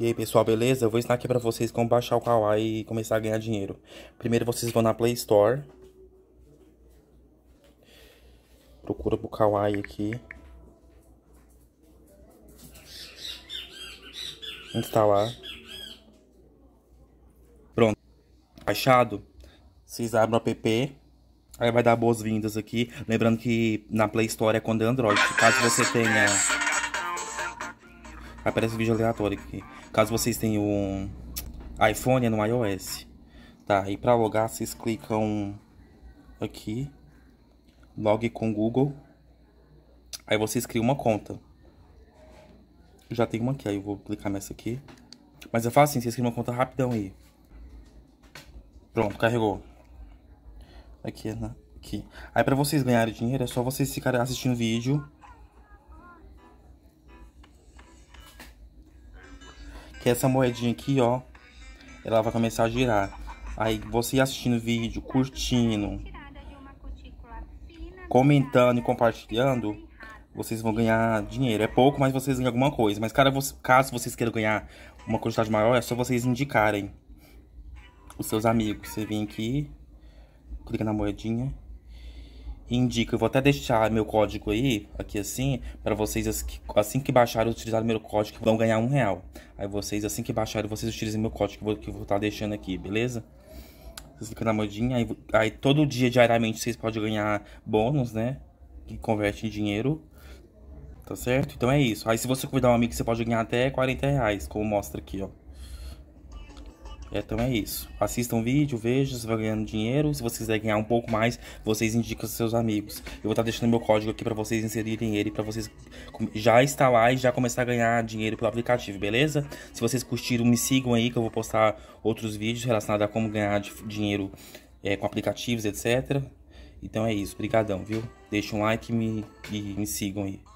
E aí pessoal, beleza? Eu vou ensinar aqui pra vocês como baixar o Kawaii e começar a ganhar dinheiro. Primeiro vocês vão na Play Store. Procura pro Kawaii aqui. Instalar. Pronto. Baixado. Vocês abrem o app. Aí vai dar boas-vindas aqui. Lembrando que na Play Store é quando é Android. Caso você tenha aparece um vídeo aleatório aqui. Caso vocês tenham um iPhone, é no iOS. Tá, e para logar, vocês clicam aqui, log com Google. Aí vocês criam uma conta. já tem uma aqui, aí eu vou clicar nessa aqui. Mas eu faço assim, vocês criam uma conta rapidão aí. Pronto, carregou. Aqui, né? aqui. Aí para vocês ganharem dinheiro, é só vocês ficarem assistindo vídeo essa moedinha aqui, ó, ela vai começar a girar. Aí você assistindo o vídeo, curtindo, comentando e compartilhando, vocês vão ganhar dinheiro. É pouco, mas vocês ganham alguma coisa. Mas cara, caso vocês queiram ganhar uma quantidade maior, é só vocês indicarem os seus amigos. Você vem aqui, clica na moedinha indico, eu vou até deixar meu código aí, aqui assim, para vocês assim que baixarem, o meu código, vão ganhar um real. Aí vocês, assim que baixarem, vocês utilizem meu código que eu vou estar tá deixando aqui, beleza? Vocês ficam na modinha, aí, aí todo dia, diariamente, vocês podem ganhar bônus, né? Que converte em dinheiro, tá certo? Então é isso. Aí se você convidar um amigo, você pode ganhar até 40 reais, como mostra aqui, ó. Então é isso. Assistam o vídeo, vejam, se vai ganhando dinheiro. Se vocês quiser ganhar um pouco mais, vocês indicam aos seus amigos. Eu vou estar deixando meu código aqui para vocês inserirem ele, para vocês já instalar e já começar a ganhar dinheiro pelo aplicativo, beleza? Se vocês curtiram, me sigam aí que eu vou postar outros vídeos relacionados a como ganhar dinheiro é, com aplicativos, etc. Então é isso. Obrigadão, viu? Deixa um like e me, e me sigam aí.